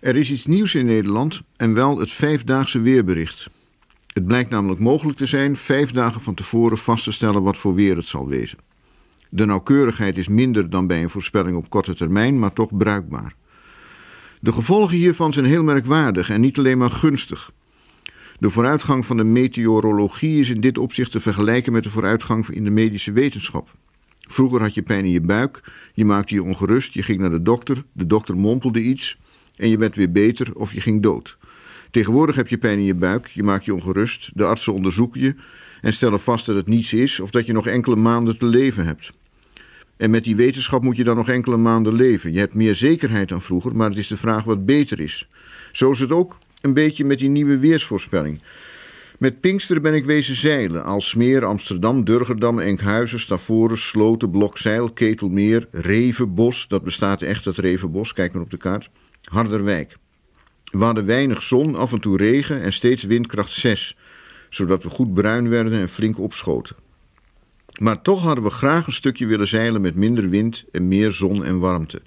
Er is iets nieuws in Nederland en wel het vijfdaagse weerbericht. Het blijkt namelijk mogelijk te zijn vijf dagen van tevoren vast te stellen wat voor weer het zal wezen. De nauwkeurigheid is minder dan bij een voorspelling op korte termijn, maar toch bruikbaar. De gevolgen hiervan zijn heel merkwaardig en niet alleen maar gunstig. De vooruitgang van de meteorologie is in dit opzicht te vergelijken met de vooruitgang in de medische wetenschap. Vroeger had je pijn in je buik, je maakte je ongerust, je ging naar de dokter, de dokter mompelde iets en je werd weer beter of je ging dood. Tegenwoordig heb je pijn in je buik, je maakt je ongerust, de artsen onderzoeken je en stellen vast dat het niets is of dat je nog enkele maanden te leven hebt. En met die wetenschap moet je dan nog enkele maanden leven. Je hebt meer zekerheid dan vroeger, maar het is de vraag wat beter is. Zo is het ook een beetje met die nieuwe weersvoorspelling. Met Pinksteren ben ik wezen zeilen. Alsmeer, Amsterdam, Durgerdam, Enkhuizen, Stavoren, Sloten, Blokzeil, Ketelmeer, Revenbos. Dat bestaat echt, dat Revenbos. Kijk maar op de kaart. Harderwijk. We hadden weinig zon, af en toe regen en steeds windkracht 6, zodat we goed bruin werden en flink opschoten. Maar toch hadden we graag een stukje willen zeilen met minder wind en meer zon en warmte.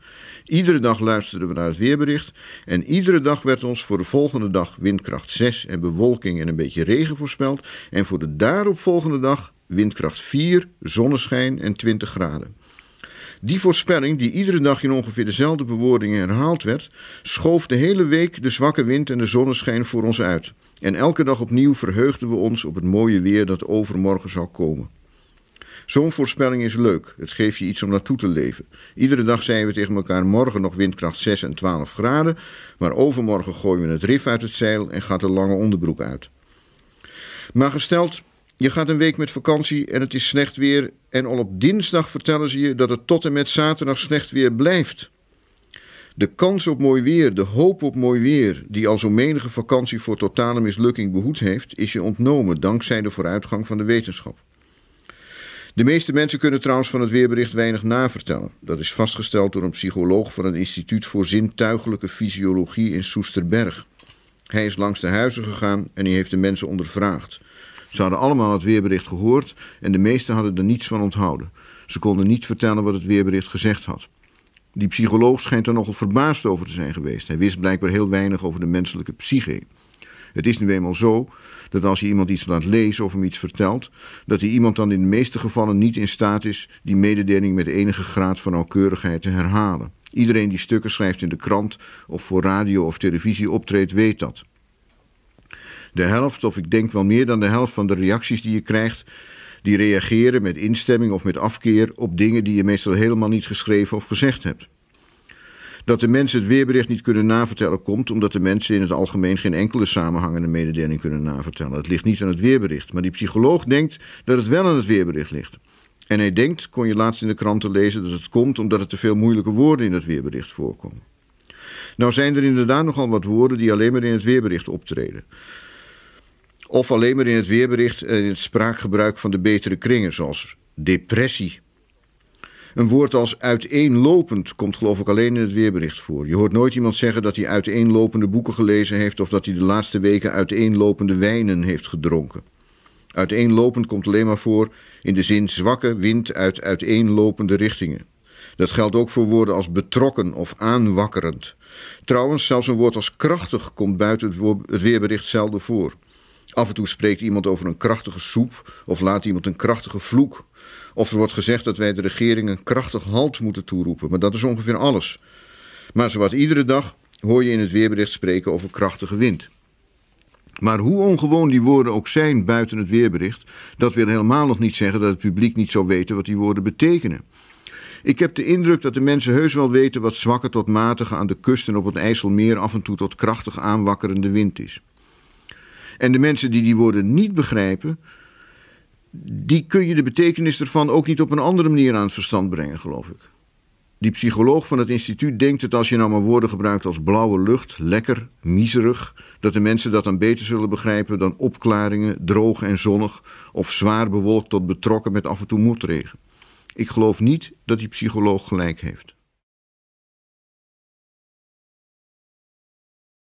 Iedere dag luisterden we naar het weerbericht en iedere dag werd ons voor de volgende dag windkracht 6 en bewolking en een beetje regen voorspeld en voor de daaropvolgende dag windkracht 4, zonneschijn en 20 graden. Die voorspelling, die iedere dag in ongeveer dezelfde bewoordingen herhaald werd, schoof de hele week de zwakke wind en de zonneschijn voor ons uit. En elke dag opnieuw verheugden we ons op het mooie weer dat overmorgen zou komen. Zo'n voorspelling is leuk. Het geeft je iets om naartoe te leven. Iedere dag zeiden we tegen elkaar: morgen nog windkracht 6 en 12 graden. Maar overmorgen gooien we het rif uit het zeil en gaat de lange onderbroek uit. Maar gesteld je gaat een week met vakantie en het is slecht weer. En al op dinsdag vertellen ze je dat het tot en met zaterdag slecht weer blijft. De kans op mooi weer, de hoop op mooi weer, die al zo menige vakantie voor totale mislukking behoed heeft, is je ontnomen dankzij de vooruitgang van de wetenschap. De meeste mensen kunnen trouwens van het weerbericht weinig navertellen. Dat is vastgesteld door een psycholoog van het Instituut voor Zintuigelijke Fysiologie in Soesterberg. Hij is langs de huizen gegaan en hij heeft de mensen ondervraagd. Ze hadden allemaal het weerbericht gehoord en de meesten hadden er niets van onthouden. Ze konden niet vertellen wat het weerbericht gezegd had. Die psycholoog schijnt er nogal verbaasd over te zijn geweest. Hij wist blijkbaar heel weinig over de menselijke psyche. Het is nu eenmaal zo dat als je iemand iets laat lezen of hem iets vertelt, dat die iemand dan in de meeste gevallen niet in staat is die mededeling met enige graad van nauwkeurigheid te herhalen. Iedereen die stukken schrijft in de krant of voor radio of televisie optreedt, weet dat de helft, of ik denk wel meer dan de helft van de reacties die je krijgt, die reageren met instemming of met afkeer op dingen die je meestal helemaal niet geschreven of gezegd hebt. Dat de mensen het weerbericht niet kunnen navertellen komt omdat de mensen in het algemeen geen enkele samenhangende mededeling kunnen navertellen. Het ligt niet aan het weerbericht, maar die psycholoog denkt dat het wel aan het weerbericht ligt. En hij denkt, kon je laatst in de kranten lezen, dat het komt omdat er te veel moeilijke woorden in het weerbericht voorkomen. Nou zijn er inderdaad nogal wat woorden die alleen maar in het weerbericht optreden. Of alleen maar in het weerbericht en in het spraakgebruik van de betere kringen, zoals depressie. Een woord als uiteenlopend komt geloof ik alleen in het weerbericht voor. Je hoort nooit iemand zeggen dat hij uiteenlopende boeken gelezen heeft of dat hij de laatste weken uiteenlopende wijnen heeft gedronken. Uiteenlopend komt alleen maar voor in de zin zwakke wind uit uiteenlopende richtingen. Dat geldt ook voor woorden als betrokken of aanwakkerend. Trouwens, zelfs een woord als krachtig komt buiten het weerbericht zelden voor. Af en toe spreekt iemand over een krachtige soep of laat iemand een krachtige vloek. Of er wordt gezegd dat wij de regering een krachtig halt moeten toeroepen, maar dat is ongeveer alles. Maar zowat iedere dag hoor je in het weerbericht spreken over krachtige wind. Maar hoe ongewoon die woorden ook zijn buiten het weerbericht, dat wil helemaal nog niet zeggen dat het publiek niet zou weten wat die woorden betekenen. Ik heb de indruk dat de mensen heus wel weten wat zwakke tot matige aan de kust en op het IJsselmeer af en toe tot krachtig aanwakkerende wind is. En de mensen die die woorden niet begrijpen, die kun je de betekenis ervan ook niet op een andere manier aan het verstand brengen, geloof ik. Die psycholoog van het instituut denkt dat als je nou maar woorden gebruikt als blauwe lucht, lekker, miserig, dat de mensen dat dan beter zullen begrijpen dan opklaringen, droog en zonnig of zwaar bewolkt tot betrokken met af en toe motregen. Ik geloof niet dat die psycholoog gelijk heeft.